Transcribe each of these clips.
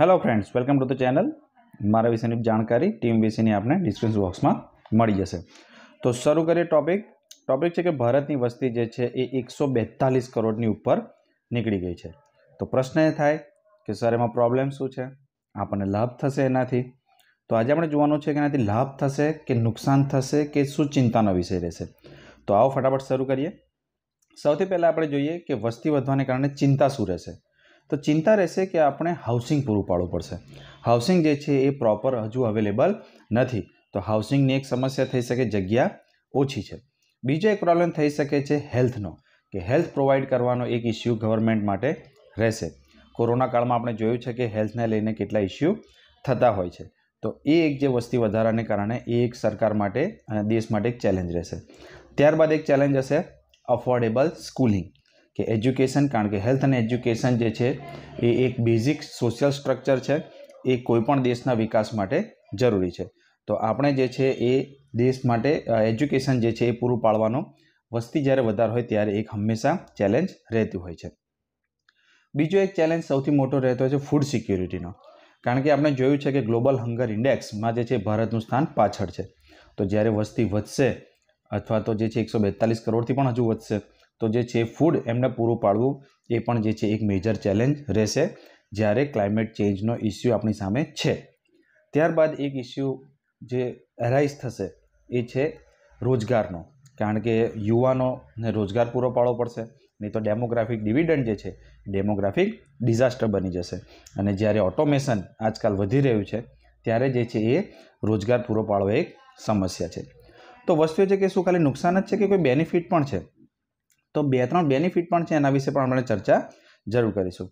hello friends welcome to the channel મારા વિશેની જાણકારી ટીમ વિશેની આપણે ડિસ્ક્રિપ્શન બોક્સમાં મળી જશે તો શરૂ કરીએ ટોપિક ટોપિક છે કે ભારતની વસ્તી જે છે એ એકસો બેતાલીસ કરોડની ઉપર નીકળી ગઈ છે તો પ્રશ્ન એ થાય કે સર એમાં પ્રોબ્લેમ શું છે આપણને લાભ થશે એનાથી તો આજે આપણે જોવાનું છે કે એનાથી લાભ થશે કે નુકસાન થશે કે શું ચિંતાનો વિષય રહેશે તો આવો ફટાફટ શરૂ કરીએ સૌથી પહેલાં આપણે જોઈએ કે વસ્તી વધવાને કારણે ચિંતા શું રહેશે તો ચિંતા રહેશે કે આપણે હાઉસિંગ પૂરું પાડવું પડશે હાઉસિંગ જે છે એ પ્રોપર હજુ અવેલેબલ નથી તો હાઉસિંગની એક સમસ્યા થઈ શકે જગ્યા ઓછી છે બીજો એક પ્રોબ્લેમ થઈ શકે છે હેલ્થનો કે હેલ્થ પ્રોવાઈડ કરવાનો એક ઇસ્યુ ગવર્મેન્ટ માટે રહેશે કોરોના કાળમાં આપણે જોયું છે કે હેલ્થને લઈને કેટલા ઇસ્યુ થતા હોય છે તો એ એક જે વસ્તી વધારાને કારણે એ એક સરકાર માટે અને દેશ માટે એક ચેલેન્જ રહેશે ત્યારબાદ એક ચેલેન્જ હશે અફોર્ડેબલ સ્કૂલિંગ કે એજ્યુકેશન કારણ કે હેલ્થ અને એજ્યુકેશન જે છે એ એક બેઝિક સોશિયલ સ્ટ્રક્ચર છે એ કોઈપણ દેશના વિકાસ માટે જરૂરી છે તો આપણે જે છે એ દેશ માટે એજ્યુકેશન જે છે એ પૂરું પાડવાનો વસ્તી જ્યારે વધારે હોય ત્યારે એક હંમેશા ચેલેન્જ રહેતી હોય છે બીજો એક ચેલેન્જ સૌથી મોટો રહેતો હોય છે ફૂડ સિક્યુરિટીનો કારણ કે આપણે જોયું છે કે ગ્લોબલ હંગર ઇન્ડેક્સમાં જે છે ભારતનું સ્થાન પાછળ છે તો જ્યારે વસ્તી વધશે અથવા તો જે છે એકસો બેતાલીસ કરોડથી પણ હજુ વધશે તો જે છે ફૂડ એમને પૂરું પાડવું એ પણ જે છે એક મેજર ચેલેન્જ રહેશે જ્યારે ક્લાઇમેટ ચેન્જનો ઇસ્યુ આપણી સામે છે ત્યારબાદ એક ઇસ્યુ જે એરાઇઝ થશે એ છે રોજગારનો કારણ કે યુવાનોને રોજગાર પૂરો પાડવો પડશે નહીં તો ડેમોગ્રાફિક ડિવિડન્ડ જે છે ડેમોગ્રાફિક ડિઝાસ્ટર બની જશે અને જ્યારે ઓટોમેશન આજકાલ વધી રહ્યું છે ત્યારે જે છે એ રોજગાર પૂરો પાડવો એક સમસ્યા છે તો વસ્તુ એ છે કે શું ખાલી નુકસાન જ છે કે કોઈ બેનિફિટ પણ છે તો બે ત્રણ બેનિફિટ પણ છે એના વિશે પણ આપણે ચર્ચા જરૂર કરીશું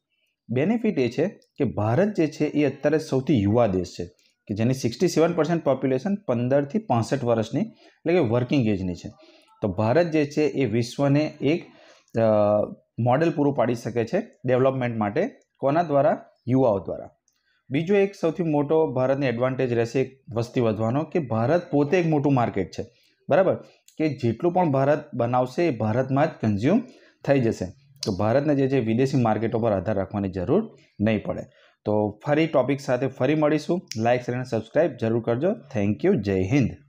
બેનિફિટ એ છે કે ભારત જે છે એ અત્યારે સૌથી યુવા દેશ છે કે જેની સિક્સટી સેવન પર્સન્ટ પોપ્યુલેશન પંદરથી પાસઠ વર્ષની એટલે કે વર્કિંગ એજની છે તો ભારત જે છે એ વિશ્વને એક મોડેલ પૂરું પાડી શકે છે ડેવલપમેન્ટ માટે કોના દ્વારા યુવાઓ દ્વારા બીજો એક સૌથી મોટો ભારતને એડવાન્ટેજ રહેશે વસ્તી વધવાનો કે ભારત પોતે એક મોટું માર્કેટ છે બરાબર કે જેટલું પણ ભારત બનાવશે એ ભારતમાં જ કન્ઝ્યુમ થઈ જશે તો ભારતને જે છે વિદેશી માર્કેટો પર આધાર રાખવાની જરૂર નહીં પડે તો ફરી ટોપિક સાથે ફરી મળીશું લાઇક શેર અને સબસ્ક્રાઈબ જરૂર કરજો થેન્ક યુ જય હિન્દ